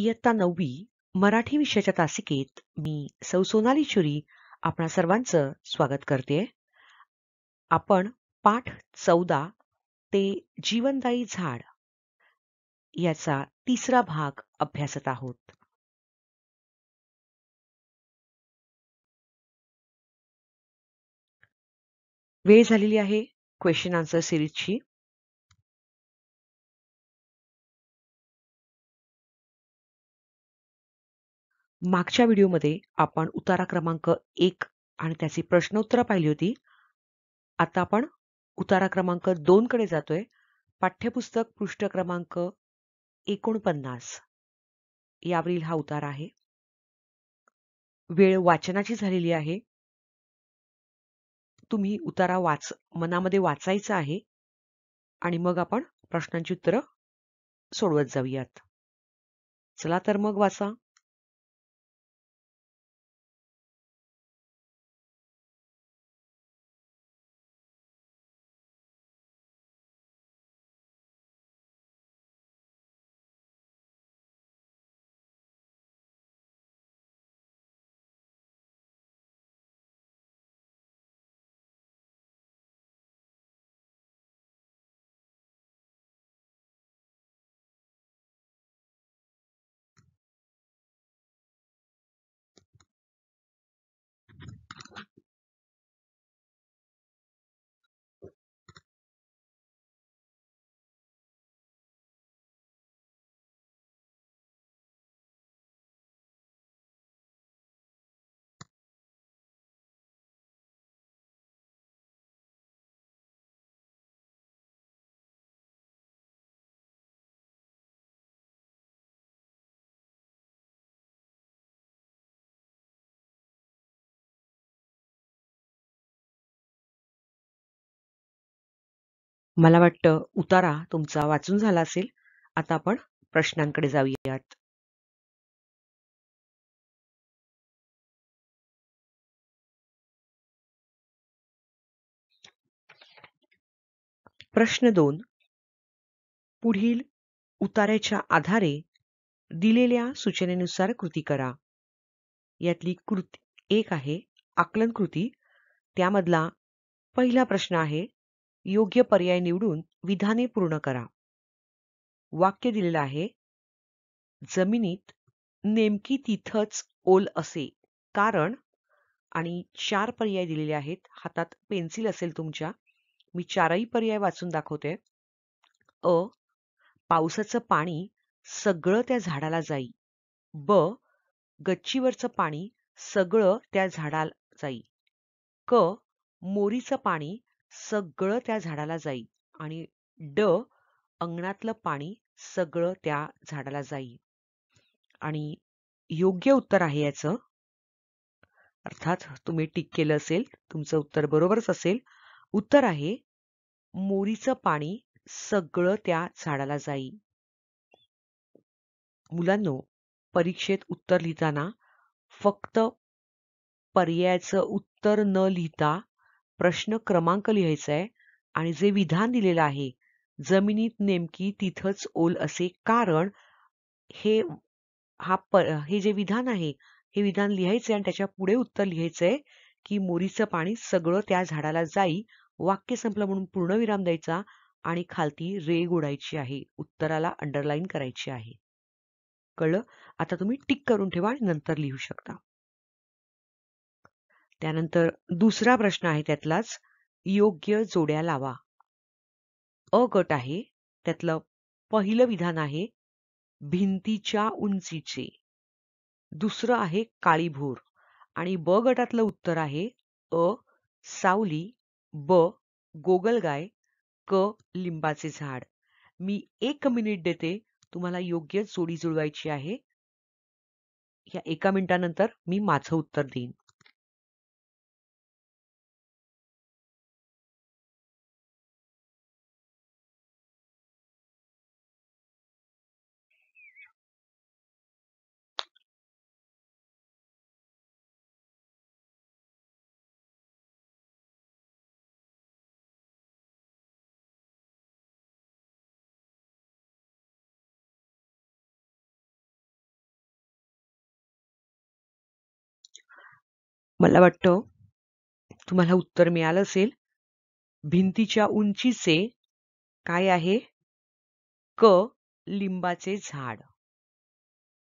इयत्ता नववी मराठी विषयाच्या तासिकेत मी सौ सोनाली चुरी आपणा सर्वांचं स्वागत करते आपण पाठ चौदा ते जीवनदायी झाड याचा तिसरा भाग अभ्यासत आहोत वेळ झालेली आहे क्वेश्चन आन्सर सिरीजची मागच्या व्हिडिओमध्ये आपण उतारा क्रमांक एक आणि त्याची उत्तरं पाहिली होती आता आपण उतारा क्रमांक दोनकडे जातोय पाठ्यपुस्तक पृष्ठ क्रमांक एकोणपन्नास यावरील हा उतारा आहे वेळ वाचनाची झालेली आहे तुम्ही उतारा वाच मनामध्ये वाचायचा आहे आणि मग आपण प्रश्नांची उत्तरं सोडवत जाऊयात चला तर मग वाचा मला वाटतं उतारा तुमचा वाचून झाला असेल आता आपण प्रश्नांकडे जाऊयात प्रश्न दोन पुढील उतार्याच्या आधारे दिलेल्या सूचनेनुसार कृती करा यातली कृती एक आहे आकलन कृती त्यामधला पहिला प्रश्न आहे योग्य पर्याय निवडून विधाने पूर्ण करा वाक्य दिलेलं आहे जमिनीत नेमकी तिथंच ओल असे कारण आणि चार पर्याय दिलेले आहेत हातात पेन्सिल असेल तुमच्या मी चारही पर्याय वाचून दाखवते अ पावसाचं पाणी सगळं त्या झाडाला जाई ब गच्चीवरचं पाणी सगळं त्या झाडाला जाई क मोरीचं पाणी सगळं त्या झाडाला जाई आणि ड अंगणातलं पाणी सगळं त्या झाडाला जाई आणि योग्य उत्तर आहे याचं अर्थात तुम्ही टिक केलं असेल तुमचं उत्तर बरोबरच असेल उत्तर आहे मोरीचं पाणी सगळं त्या झाडाला जाई मुलांनो परीक्षेत उत्तर लिहिताना फक्त पर्यायाचं उत्तर न लिहिता प्रश्न क्रमांक लिहायचा आहे आणि जे विधान दिलेलं आहे जमिनीत नेमकी तिथंच ओल असे कारण हे हा हे जे विधान आहे हे विधान लिहायचे आणि त्याच्या पुढे उत्तर लिहायचंय की मोरीचं पाणी सगळं त्या झाडाला जाई वाक्य संपलं म्हणून पूर्णविराम द्यायचा आणि खालती रेग ओढायची आहे उत्तराला अंडरलाईन करायची आहे कळलं आता तुम्ही टिक करून ठेवा आणि नंतर लिहू शकता त्यानंतर दुसरा प्रश्न आहे त्यातलाच योग्य जोड्या लावा अ गट आहे त्यातलं पहिलं विधान आहे भिंतीच्या उंचीचे दुसरं आहे काळीभोर आणि ब गटातलं उत्तर आहे अ सावली ब गोगलगाय क लिंबाचे झाड मी एक मिनिट देते तुम्हाला योग्य जोडी जुळवायची आहे या एका मिनिटानंतर मी माझं उत्तर देईन मला वाटतं तुम्हाला उत्तर मिळालं असेल भिंतीच्या उंचीचे काय आहे क लिंबाचे झाड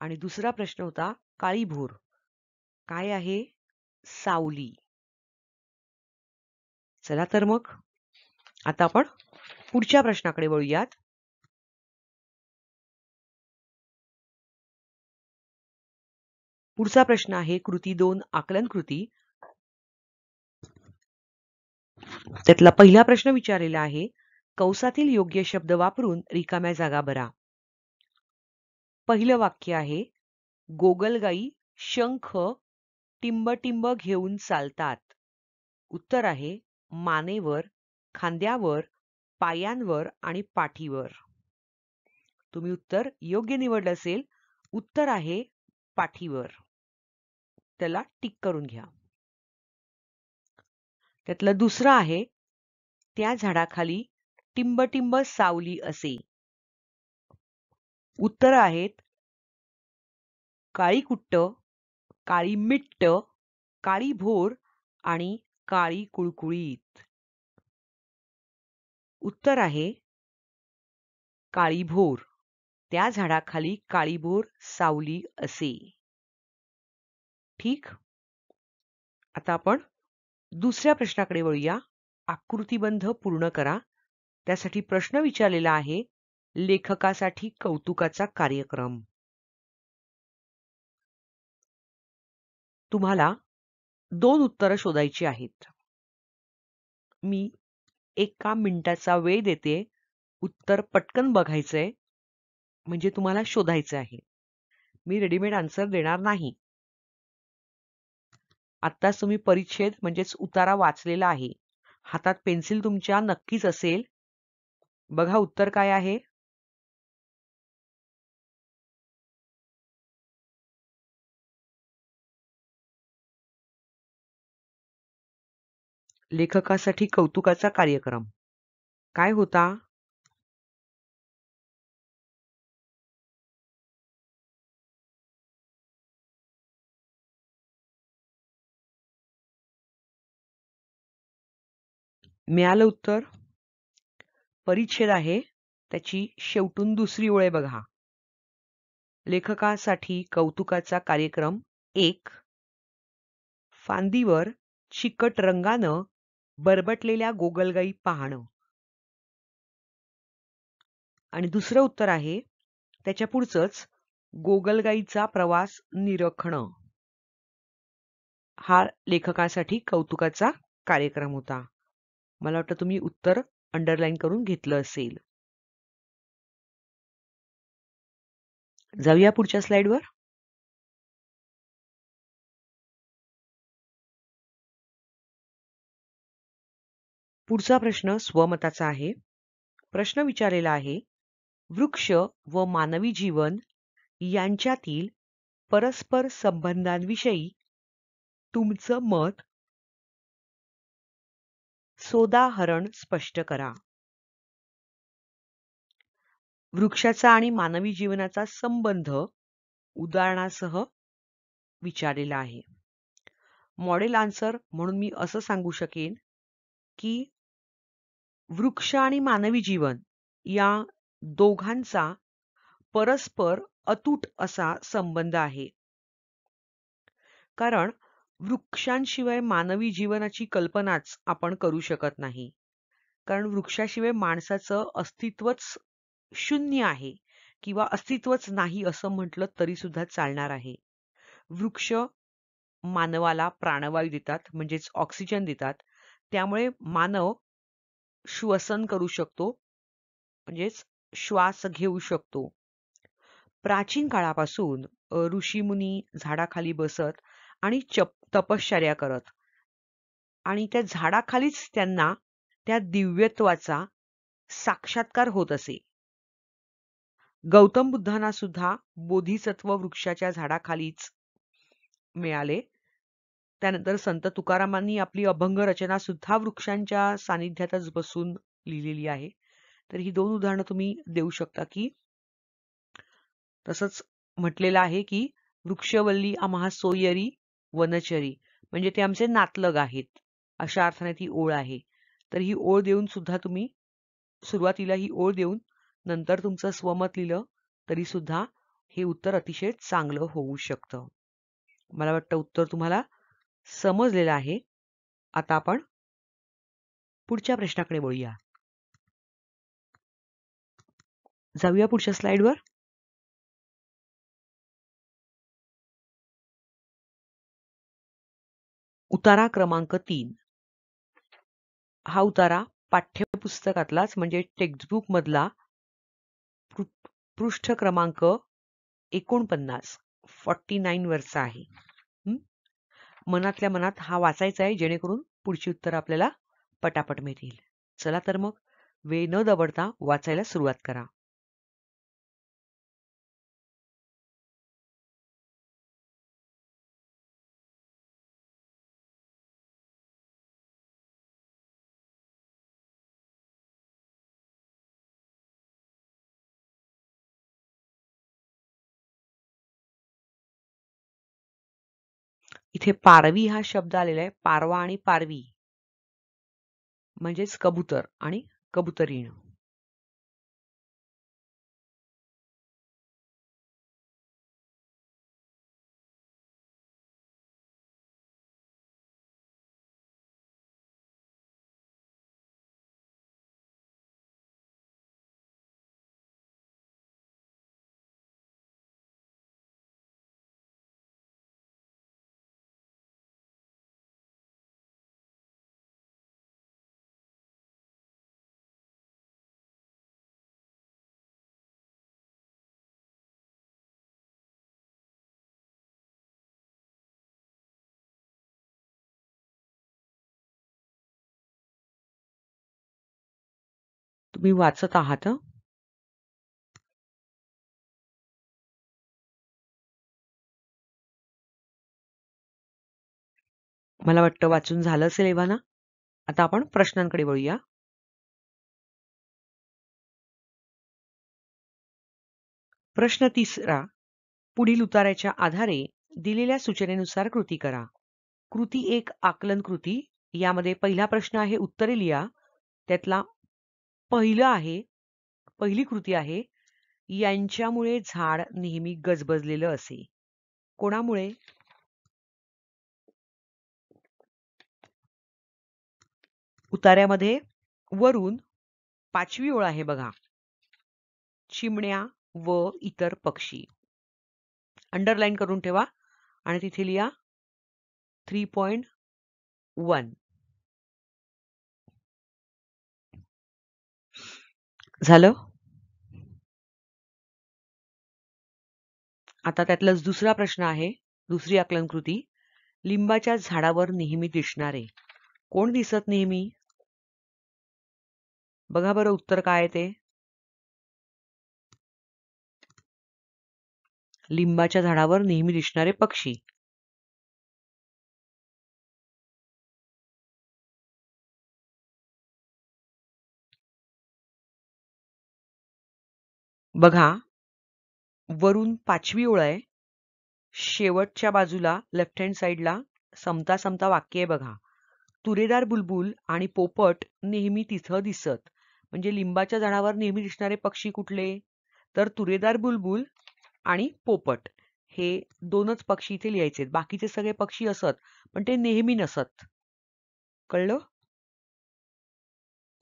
आणि दुसरा प्रश्न होता काळीभोर काय आहे सावली चला तर मग आता आपण पुढच्या प्रश्नाकडे वळूयात पुढचा प्रश्न आहे कृती दोन आकलन कृती त्यातला पहिला प्रश्न विचारलेला आहे कंसातील योग्य शब्द वापरून रिकाम्या जागा भरा पहिलं वाक्य आहे गोगलगाई शंख टिंबटिंब घेऊन चालतात उत्तर आहे मानेवर खांद्यावर पायांवर आणि पाठीवर तुम्ही उत्तर योग्य निवडलं असेल उत्तर आहे पाठीवर त्याला टिक करून घ्या त्यातलं दुसरं आहे त्या झाडाखाली टिंबटिंब सावली असे उत्तर आहेत काळी कुट्ट काळी मिट्ट काळी भोर आणि काळी कुळकुळीत उत्तर आहे काळी भोर त्या झाडाखाली काळी भोर सावली असे ठीक आता आपण दुसऱ्या प्रश्नाकडे वळूया आकृतीबंध पूर्ण करा त्यासाठी प्रश्न विचारलेला आहे लेखकासाठी कौतुकाचा कार्यक्रम तुम्हाला दोन उत्तरं शोधायची आहेत मी एका मिनिटाचा वेळ देते उत्तर पटकन बघायचंय म्हणजे तुम्हाला शोधायचं आहे मी रेडीमेड आन्सर देणार नाही आत्ताच तुम्ही परिच्छेद म्हणजेच उतारा वाचलेला आहे हातात पेन्सिल तुमच्या नक्कीच असेल बघा उत्तर काय आहे लेखकासाठी कौतुकाचा कार्यक्रम काय होता मिळालं उत्तर परिच्छेद आहे त्याची शेवटून दुसरी ओळ बघा लेखकासाठी कौतुकाचा कार्यक्रम एक फांदीवर चिकट रंगानं बरबटलेल्या गोगलगाई पाहणं आणि दुसरं उत्तर आहे त्याच्या पुढचंच गोगलगाईचा प्रवास निरखणं हा लेखकासाठी कौतुकाचा कार्यक्रम होता मला वाटतं तुम्ही उत्तर अंडरलाईन करून घेतलं असेल जाऊया पुढच्या स्लाइडवर पुढचा प्रश्न स्वमताचा आहे प्रश्न विचारलेला आहे वृक्ष व मानवी जीवन यांच्यातील परस्पर संबंधांविषयी तुमचं मत सोदाहरण स्पष्ट करा वृक्षाचा आणि मानवी जीवनाचा संबंध उदाहरणासह विचारलेला आहे मॉडेल आन्सर म्हणून मी असं सांगू शकेन की वृक्ष आणि मानवी जीवन या दोघांचा परस्पर अतूट असा संबंध आहे कारण वृक्षांशिवाय मानवी जीवनाची कल्पनाच आपण करू शकत नाही. कारण वृक्षाशिवाय माणसाचं अस्तित्वच शून्य आहे किंवा अस्तित्वच नाही असं म्हटलं तरी सुद्धा चालणार आहे. वृक्ष मानवाला प्राणवायू देतात म्हणजेच ऑक्सिजन देतात. त्यामुळे मानव श्वसन करू शकतो म्हणजेच श्वास घेऊ शकतो. प्राचीन काळापासून ऋषीमुनी झाडाखाली बसत आणि चप तपश्चर्या करत आणि त्या झाडाखालीच त्यांना त्या दिव्यत्वाचा साक्षात्कार होत असे गौतम बुद्धांना सुद्धा बोधिसत्व वृक्षाच्या झाडाखालीच मिळाले त्यानंतर संत तुकारामांनी आपली अभंग रचना सुद्धा वृक्षांच्या सानिध्यातच बसून लिहिलेली आहे तर ही दोन उदाहरणं तुम्ही देऊ शकता की तसंच म्हटलेलं आहे की वृक्षवल्ली आम्हा सोयरी वनचरी म्हणजे ते आमचे नातलग आहेत अशा अर्थाने ती ओळ आहे तर ही ओळ देऊन सुद्धा तुम्ही सुरुवातीला ही ओळ देऊन नंतर तुमचं स्वमत लिहिलं तरी सुद्धा हे उत्तर अतिशय चांगलं होऊ शकतं मला वाटतं उत्तर तुम्हाला समजलेलं आहे आता आपण पुढच्या प्रश्नाकडे बोलूया जाऊया पुढच्या स्लाइडवर उतारा क्रमांक तीन हा उतारा पाठ्यपुस्तकातलाच म्हणजे टेक्स्टबुक मधला पृष्ठ क्रमांक एकोणपन्नास फॉर्टी नाईन वरचा आहे मनातल्या मनात हा वाचायचा आहे जेणेकरून पुढची उत्तर आपल्याला पटापट मिळतील चला तर मग वेळ न दबडता वाचायला सुरुवात करा इथे पारवी हा शब्द आलेला आहे पारवा आणि पारवी म्हणजेच कबूतर आणि कबुतरीण तुम्ही वाचत आहात मला वाटतं वाचून झालं असेल एव्हाना आता आपण प्रश्नांकडे वळूया प्रश्न तिसरा पुढील उतारायच्या आधारे दिलेल्या सूचनेनुसार कृती करा कृती एक आकलन कृती यामध्ये पहिला प्रश्न आहे उत्तरे लिहा त्यातला पहिलं आहे पहिली कृती आहे यांच्यामुळे झाड नेहमी गजबजलेलं असे कोणामुळे उतार्यामध्ये वरून पाचवी ओळ आहे बघा चिमण्या व इतर पक्षी अंडरलाइन करून ठेवा आणि तिथे लिहा थ्री पॉइंट वन झालं? आता त्यातलाच दुसरा प्रश्न आहे, दुसरी आकलनकृती. लिंबाच्या झाडावर नेहमी दिसणारे कोण दिसत नेहमी? बघा बरं उत्तर काय ते? लिंबाच्या झाडावर नेहमी दिसणारे पक्षी. बघा वरून पाचवी ओळ आहे शेवटच्या बाजूला लेफ्ट हँड साईडला समता समता वाक्य आहे बघा तुरेदार बुलबुल आणि पोपट नेहमी तिथं दिसत म्हणजे लिंबाच्या झाडावर नेहमी दिसणारे पक्षी कुठले तर तुरेदार बुलबुल आणि पोपट हे दोनच पक्षी इथे लिहायचे बाकीचे सगळे पक्षी असत पण ते नेहमी नसत कळलं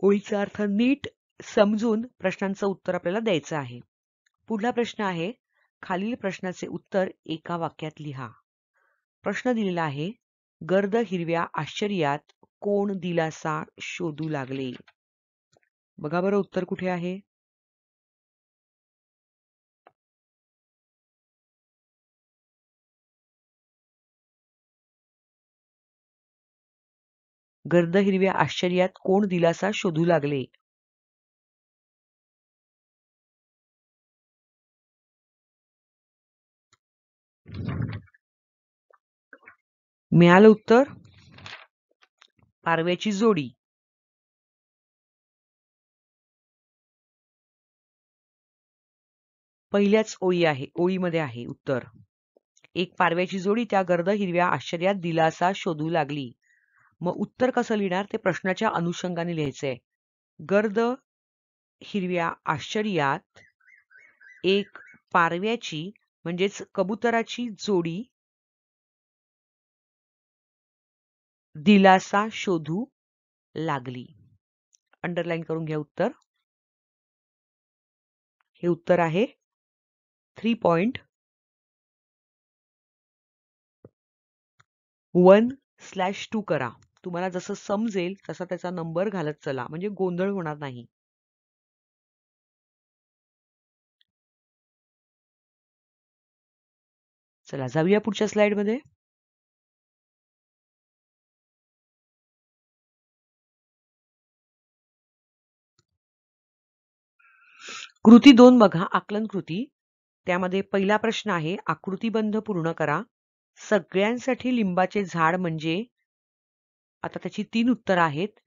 ओळीचा अर्थ नीट समजून प्रश्नांचं उत्तर आपल्याला द्यायचं आहे पुढला प्रश्न आहे खालील प्रश्नाचे उत्तर एका वाक्यात लिहा प्रश्न दिलेला आहे गर्द हिरव्या आश्चर्यात कोण दिलासा शोधू लागले बघा बरं उत्तर कुठे आहे गर्द हिरव्या आश्चर्यात कोण दिलासा शोधू लागले मिळालं उत्तर पारव्याची जोडी पहिल्याच ओळी आहे ओळीमध्ये आहे उत्तर एक पारव्याची जोडी त्या गर्द हिरव्या आश्चर्यात दिलासा शोधू लागली मग उत्तर कसं लिहिणार ते प्रश्नाच्या अनुषंगाने लिहायचंय गर्द हिरव्या आश्चर्यात एक पारव्याची म्हणजेच कबुतराची जोडी दिलासा शोधू लागली अंडरलाईन करून घ्या उत्तर हे उत्तर आहे three point one slash two करा तुम्हाला जसं समजेल तसा त्याचा नंबर घालत चला म्हणजे गोंधळ होणार नाही चला जाऊया पुढच्या स्लाइडमध्ये कृती दोन बघा आकलन कृती त्यामध्ये पहिला प्रश्न आहे आकृतीबंध पूर्ण करा सगळ्यांसाठी लिंबाचे झाड म्हणजे आता त्याची तीन उत्तरं आहेत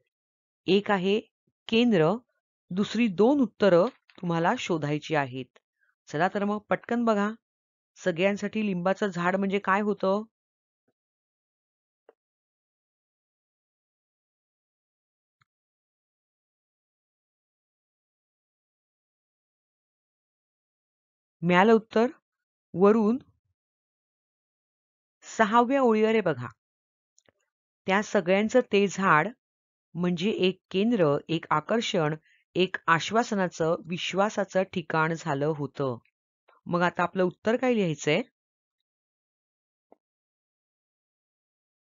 एक आहे केंद्र दुसरी दोन उत्तरं तुम्हाला शोधायची आहेत चला तर मग पटकन बघा सगळ्यांसाठी लिंबाचं झाड म्हणजे काय होतं मिळालं उत्तर वरून सहाव्या ओळीवर आहे बघा त्या सगळ्यांचं ते झाड म्हणजे एक केंद्र एक आकर्षण एक आश्वासनाचं विश्वासाचं ठिकाण झालं होतं मग आता आपलं उत्तर काय लिहायचंय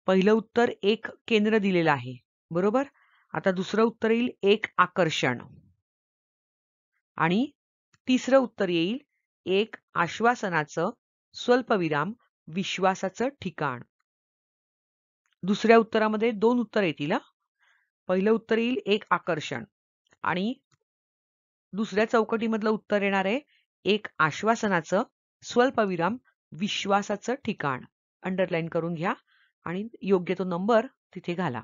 पहिलं उत्तर एक केंद्र दिलेलं आहे बरोबर आता दुसरं उत्तर येईल एक आकर्षण आणि तिसरं उत्तर येईल एक आश्वासनाचं स्वल्पविराम विश्वासाचं ठिकाण दुसऱ्या उत्तरामध्ये दोन उत्तर येतील पहिलं उत्तर येईल एक आकर्षण आणि दुसऱ्या चौकटीमधलं उत्तर येणार आहे एक आश्वासनाचं स्वल्पविराम विश्वासाचं ठिकाण अंडरलाईन करून घ्या आणि योग्य तो नंबर तिथे घाला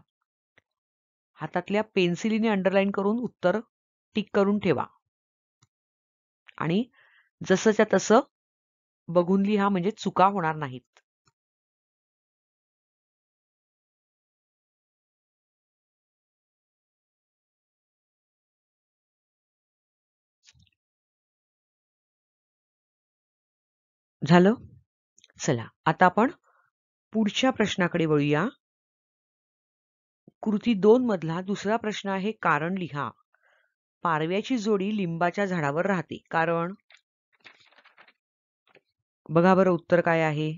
हातातल्या पेन्सिलीने अंडरलाईन करून उत्तर टिक करून ठेवा आणि जसंच्या तसं बघून लिहा म्हणजे चुका होणार नाहीत झालं चला आता आपण पुढच्या प्रश्नाकडे वळूया कृती दोन मधला दुसरा प्रश्न आहे कारण लिहा पारव्याची जोडी लिंबाच्या झाडावर राहते कारण बघा बरं उत्तर काय आहे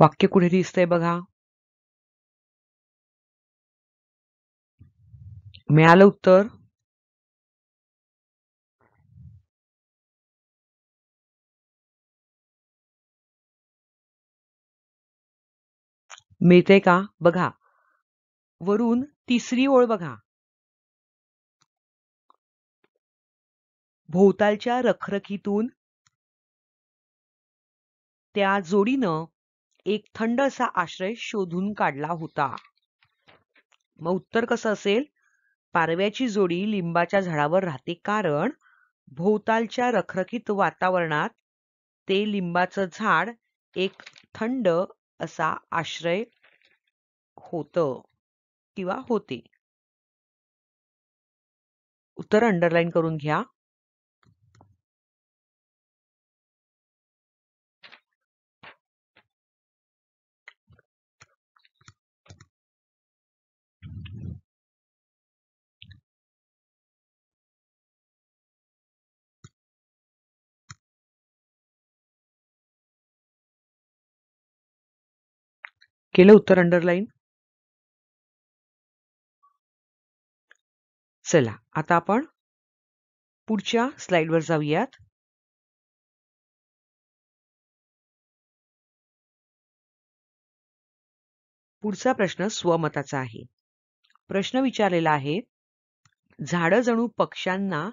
वाक्य कुठे दिसतंय बघा मिळालं उत्तर? मिळते का? बघा. वरून तिसरी ओळ बघा. भोवतालच्या रखरखीतून त्या जोडीनं एक थंड असा आश्रय शोधून काढला होता. मग उत्तर कसं असेल? पारव्याची जोडी लिंबाच्या झाडावर राहते कारण भोवतालच्या रखरखीत वातावरणात ते लिंबाचं झाड एक थंड असा आश्रय होत किंवा होते उत्तर अंडरलाइन करून घ्या केलं उत्तर अंडरलाईन चला आता आपण पुढच्या स्लाइडवर जाऊयात पुढचा प्रश्न स्वमताचा आहे प्रश्न विचारलेला आहे झाडं जणू पक्ष्यांना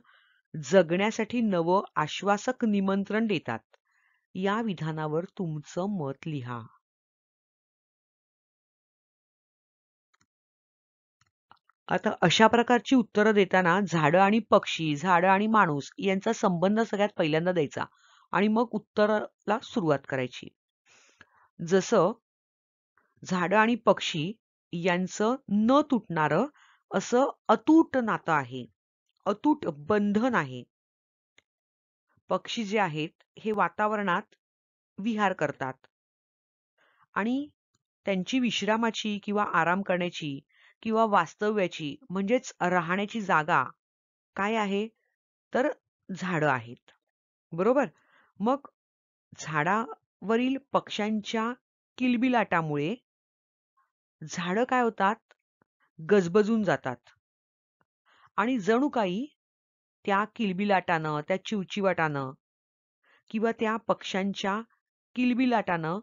जगण्यासाठी नवं आश्वासक निमंत्रण देतात या विधानावर तुमचं मत लिहा आता अशा प्रकारची उत्तरं देताना झाडं आणि पक्षी, झाडं आणि माणूस यांचा संबंध सगळ्यात पहिल्यांदा द्यायचा आणि मग उत्तराला सुरुवात करायची. जसं, झाडं आणि पक्षी यांचं न तुटणारं असं अतूट नातं आहे. अतूट बंधन आहे. पक्षी जे आहेत, हे वातावरणात विहार करतात. आणि त्यांची विश्रामाची किंवा आराम करण्याची किंवा वास्तव्याची म्हणजेच राहण्याची जागा काय आहे तर झाडं आहेत बरोबर मग झाडावरील पक्ष्यांच्या किलबिलाटामुळे झाडं काय होतात गजबजून जातात आणि जणू काही त्या किलबिलाटानं त्या चिवचिवाटानं किंवा त्या पक्ष्यांच्या किलबिलाटानं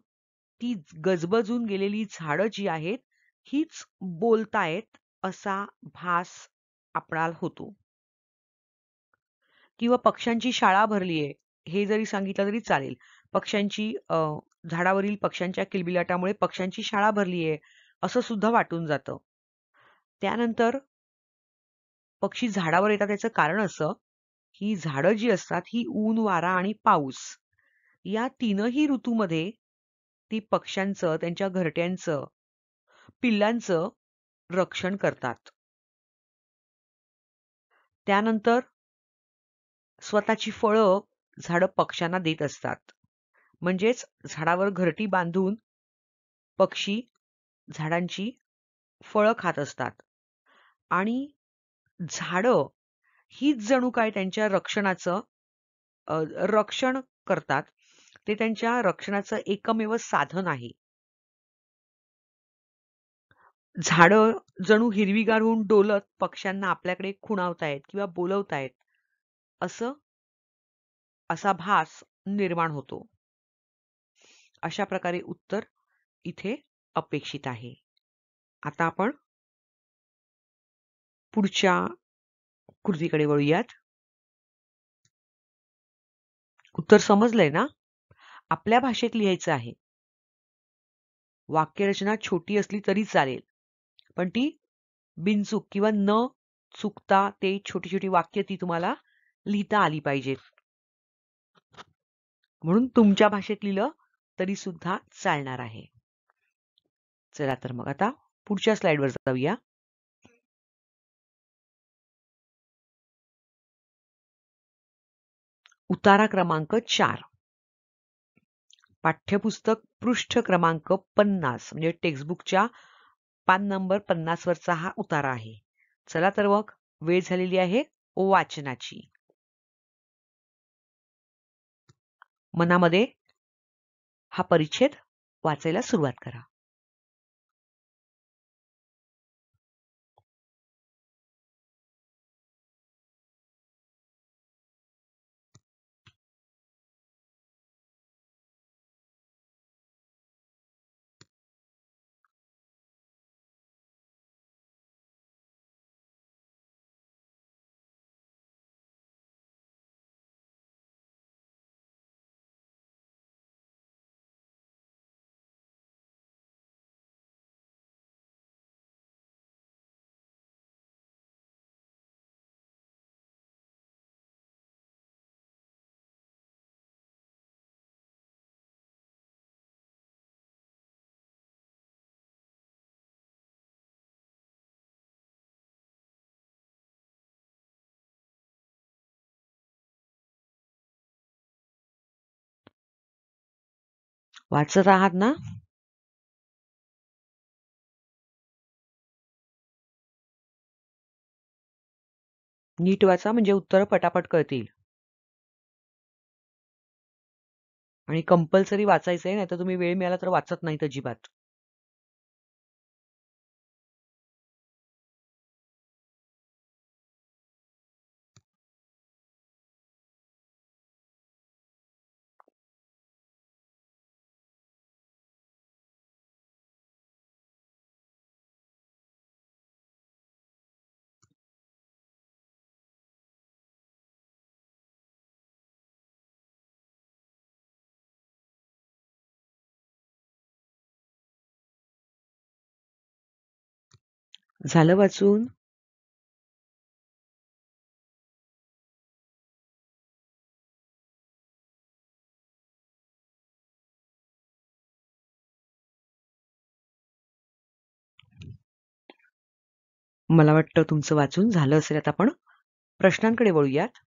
ती गजबजून गेलेली झाडं जी आहेत हीच बोलतायत असा भास आपणाला होतो किंवा पक्ष्यांची शाळा भरली आहे हे जरी सांगितलं तरी चालेल पक्ष्यांची झाडावरील पक्ष्यांच्या किलबिलाटामुळे पक्ष्यांची शाळा भरली आहे असं सुद्धा वाटून जातं त्यानंतर पक्षी झाडावर येतात त्याचं कारण असं की झाडं जी असतात ही ऊन वारा आणि पाऊस या तीनही ऋतूमध्ये ती पक्ष्यांचं त्यांच्या घरट्यांचं पिल्लांचं रक्षण करतात त्यानंतर स्वतःची फळं झाडं पक्ष्यांना देत असतात म्हणजेच झाडावर घरटी बांधून पक्षी झाडांची फळं खात असतात आणि झाडं हीच जणू काय त्यांच्या रक्षणाचं रक्षण करतात ते त्यांच्या रक्षणाचं एकमेव साधन आहे झाडं जणू हिरवीगार होऊन डोलत पक्ष्यांना आपल्याकडे खुणावतायत किंवा बोलवतायत असं असा भास निर्माण होतो अशा प्रकारे उत्तर इथे अपेक्षित आहे आता आपण पुढच्या कृतीकडे वळूयात उत्तर समजलंय ना आपल्या भाषेत लिहायचं आहे वाक्यरचना छोटी असली तरी चालेल पण ती बिनचूक किंवा न चुकता ते छोटी छोटी वाक्य ती तुम्हाला लिहिता आली पाहिजेत म्हणून तुमच्या भाषेत लिहिलं तरी सुद्धा चालणार आहे चला तर मग आता पुढच्या स्लाइडवर जाऊया उतारा क्रमांक चार पाठ्यपुस्तक पृष्ठ क्रमांक पन्नास म्हणजे टेक्स्टबुकच्या पान नंबर वरचा हा उतारा आहे चला तर मग वेळ झालेली आहे वाचनाची मनामध्ये हा परिच्छेद वाचायला सुरुवात करा वाचत आहात ना? नीट वाचा म्हणजे उत्तर पटापट कळतील आणि कंपल्सरी वाचायचंय आहे नाही तर तुम्ही वेळ मिळाला तर वाचत नाहीत अजिबात झालं वाचून? मला वाटतं तुमचं वाचून झालं असेल. आता आपण प्रश्नांकडे वळूयात.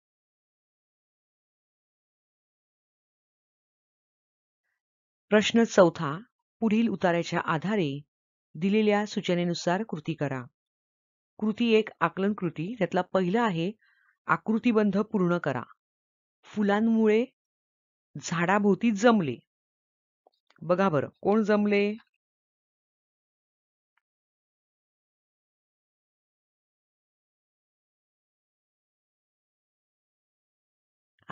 प्रश्न चौथा पुढील उताऱ्याच्या आधारे दिलेल्या सूचनेनुसार कृती करा कृती एक आकलन कृती त्यातला पहिला आहे आकृतीबंध पूर्ण करा फुलांमुळे झाडाभोवती जमले बघा बरं कोण जमले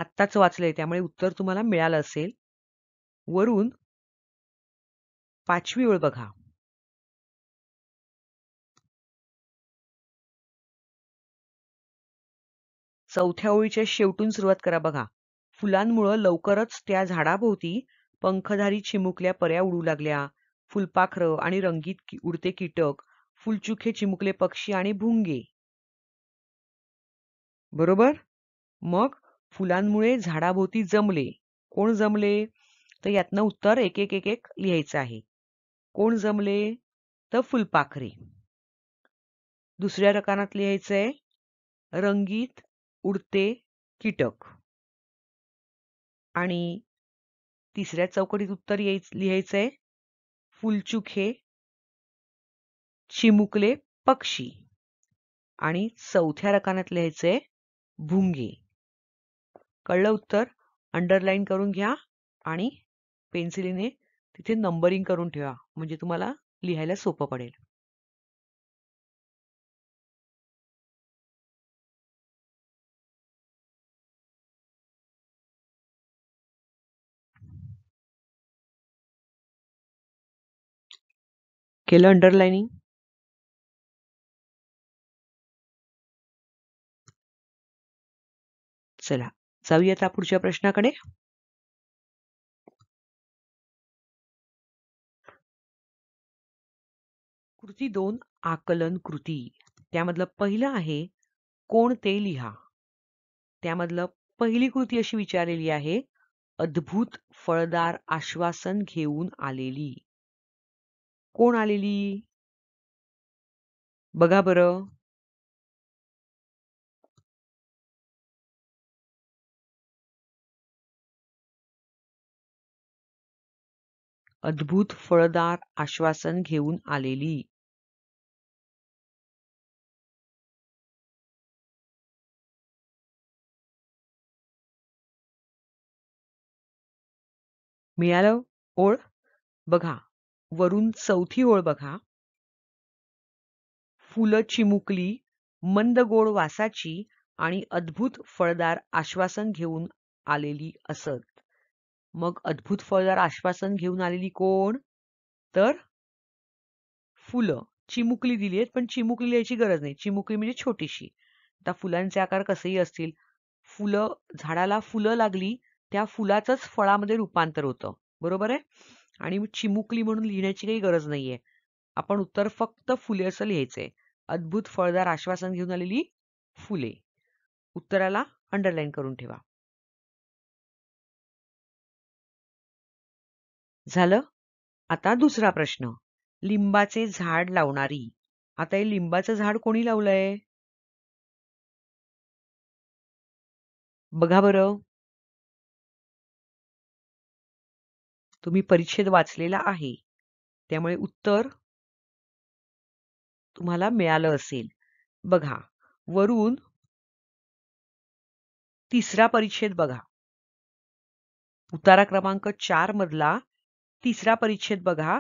आत्ताच वाचले त्यामुळे उत्तर तुम्हाला मिळालं असेल वरून पाचवी ओळ बघा चौथ्या ओळीच्या शेवटून सुरुवात करा बघा फुलांमुळं लवकरच त्या झाडाभोवती पंखधारी चिमुकल्या पर्या उडू लागल्या फुलपाखरं आणि रंगीत उडते कीटक फुलचुखे चिमुकले पक्षी आणि भुंगे बरोबर मग फुलांमुळे झाडाभोवती जमले कोण जमले तर यातनं उत्तर एक एक एक एक लिहायचं आहे कोण जमले तर फुलपाखरे दुसऱ्या रकानात लिहायचंय रंगीत उडते कीटक आणि तिसऱ्या चौकटीत उत्तर याय लिहायचं आहे चिमुकले पक्षी आणि चौथ्या रकान्यात लिहायचंय भुंगे कळलं उत्तर अंडरलाइन करून घ्या आणि पेन्सिलीने तिथे नंबरिंग करून ठेवा म्हणजे तुम्हाला लिहायला सोपं पडेल केलं अंडरलाईनिंग चला जाऊया आता पुढच्या प्रश्नाकडे कृती दोन आकलन कृती त्यामधलं पहिलं आहे कोण ते लिहा त्यामधलं पहिली कृती अशी विचारलेली आहे अद्भुत फळदार आश्वासन घेऊन आलेली कोण आलेली? बघा बरं. अद्भुत फळदार आश्वासन घेऊन आलेली. मिळालं ओळ? बघा. वरून चौथी ओळ बघा फुलं चिमुकली मंद गोड वासाची आणि अद्भुत फळदार आश्वासन घेऊन आलेली असत मग अद्भुत फळदार आश्वासन घेऊन आलेली कोण तर फुलं चिमुकली दिली आहेत पण चिमुकली लिहायची गरज नाही चिमुकली म्हणजे छोटीशी आता फुलांचे आकार कसेही असतील फुलं झाडाला फुलं लागली त्या फुलाचंच फळामध्ये रूपांतर होतं बरोबर आहे आणि चिमुकली म्हणून लिहिण्याची काही गरज नाहीये आपण उत्तर फक्त फुले असं लिहायचंय अद्भुत फळदार आश्वासन घेऊन आलेली फुले उत्तराला अंडरलाईन करून ठेवा झालं आता दुसरा प्रश्न लिंबाचे झाड लावणारी आता हे लिंबाचं झाड कोणी लावलंय बघा बरं तुम्ही परिच्छेद वाचलेला आहे त्यामुळे उत्तर तुम्हाला मिळालं असेल बघा वरून तिसरा परिच्छेद बघा उतारा क्रमांक चार मधला तिसरा परिच्छेद बघा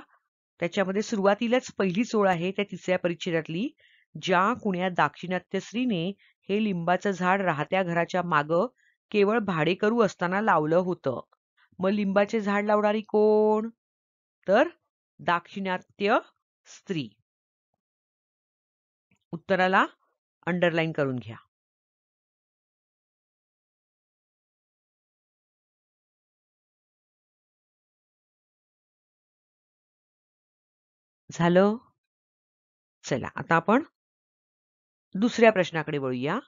त्याच्यामध्ये सुरुवातीलाच पहिली चोळ आहे त्या तिसऱ्या परिच्छेदातली ज्या कुण्या दाक्षिणात्य स्त्रीने हे लिंबाचं झाड राहत्या घराच्या माग केवळ करू असताना लावलं होतं मग लिंबाचे झाड लावणारी कोण तर दाक्षिणात्य स्त्री उत्तराला अंडरलाइन करून घ्या झालं चला आता आपण दुसऱ्या प्रश्नाकडे वळूया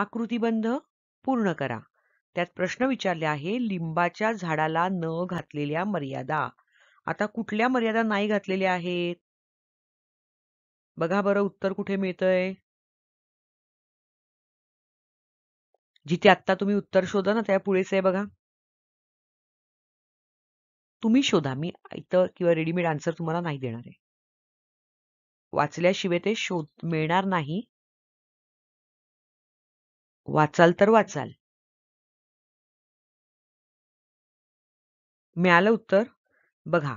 आकृतीबंध पूर्ण करा त्यात प्रश्न विचारले आहे लिंबाच्या झाडाला न घातलेल्या मर्यादा आता कुठल्या मर्यादा नाही घातलेल्या आहेत बघा बरं उत्तर कुठे मिळतंय जिथे आत्ता तुम्ही उत्तर शोधा ना त्या पुढेच आहे बघा तुम्ही शोधा मी इथं किंवा रेडीमेड आन्सर तुम्हाला नाही देणार आहे वाचल्याशिवाय ते शोध मिळणार नाही वाचाल तर वाचाल मिळालं उत्तर बघा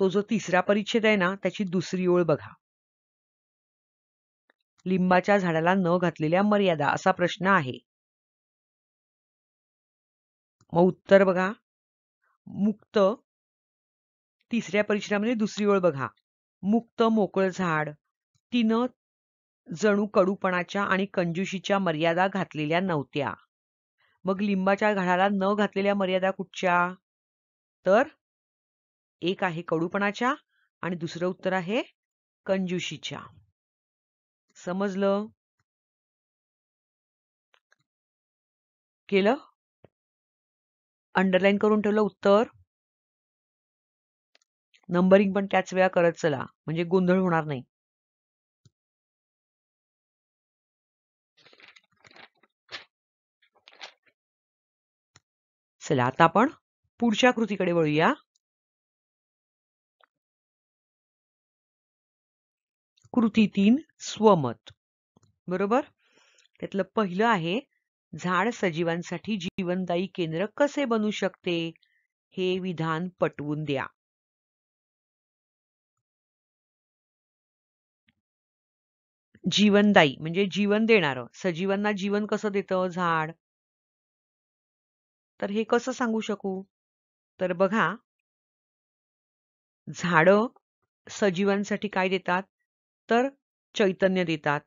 तो जो तिसरा परिच्छेद आहे ना त्याची दुसरी ओळ बघा लिंबाच्या झाडाला न घातलेल्या मर्यादा असा प्रश्न आहे मग उत्तर बघा मुक्त तिसऱ्या परिच्छेदामध्ये दुसरी ओळ बघा मुक्त मोकळ झाड तिनं जणू कडूपणाच्या आणि कंजुशीच्या मर्यादा घातलेल्या नव्हत्या मग लिंबाच्या झाडाला न घातलेल्या मर्यादा कुठच्या तर एक आहे कडूपणाच्या आणि दुसरं उत्तर आहे कंजुशीच्या समजलं केलं अंडरलाईन करून ठेवलं उत्तर नंबरिंग पण त्याच वेळा करत चला म्हणजे गोंधळ होणार नाही चला आता आपण पुढच्या कृतीकडे वळूया कृती तीन स्वमत बरोबर त्यातलं पहिलं आहे झाड सजीवांसाठी जीवनदायी केंद्र कसे बनू शकते हे विधान पटवून द्या जीवनदायी म्हणजे जीवन देणार सजीवांना जीवन कसं देतं झाड तर हे कसं सांगू शकू तर बघा झाडं सजीवांसाठी काय देतात तर चैतन्य देतात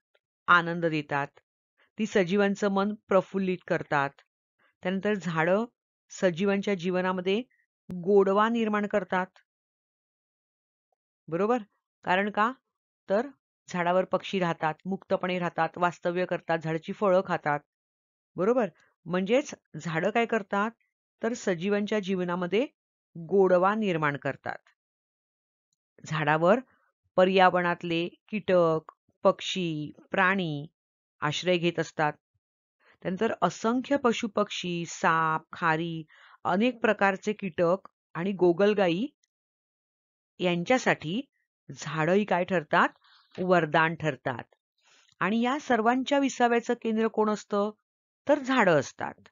आनंद देतात ती सजीवांचं मन प्रफुल्लित करतात त्यानंतर झाडं सजीवांच्या जीवनामध्ये गोडवा निर्माण करतात बरोबर कारण का तर झाडावर पक्षी राहतात मुक्तपणे राहतात वास्तव्य करतात झाडाची फळं खातात बरोबर म्हणजेच झाडं काय करतात तर सजीवांच्या जीवनामध्ये गोडवा निर्माण करतात झाडावर पर्यावरणातले कीटक पक्षी प्राणी आश्रय घेत असतात त्यानंतर असंख्य पशु पक्षी साप खारी अनेक प्रकारचे कीटक आणि गोगलगाई यांच्यासाठी झाडही काय ठरतात वरदान ठरतात आणि या सर्वांच्या विसाव्याचं केंद्र कोण असतं तर झाडं असतात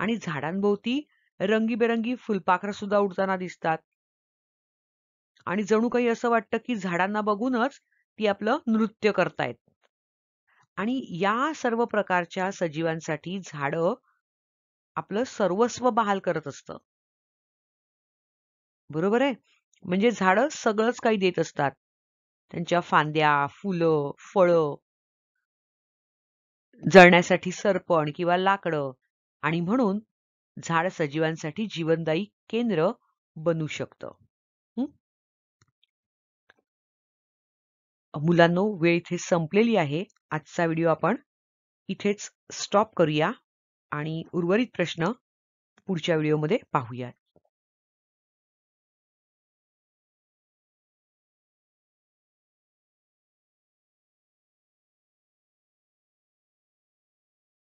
आणि झाडांभोवती रंगीबेरंगी फुलपाखरं सुद्धा उडताना दिसतात आणि जणू काही असं वाटतं की झाडांना बघूनच ती आपलं नृत्य करतायत आणि या सर्व प्रकारच्या सजीवांसाठी झाड आपलं सर्वस्व बहाल करत असतं बरोबर आहे म्हणजे झाडं सगळंच काही देत असतात त्यांच्या फांद्या फुलं फळं जळण्यासाठी सरपण किंवा लाकडं आणि म्हणून झाड सजीवांसाठी जीवनदायी केंद्र बनू शकतं मुलांनो वेळ इथे संपलेली आहे आजचा व्हिडिओ आपण इथेच स्टॉप करूया आणि उर्वरित प्रश्न पुढच्या व्हिडिओमध्ये पाहूया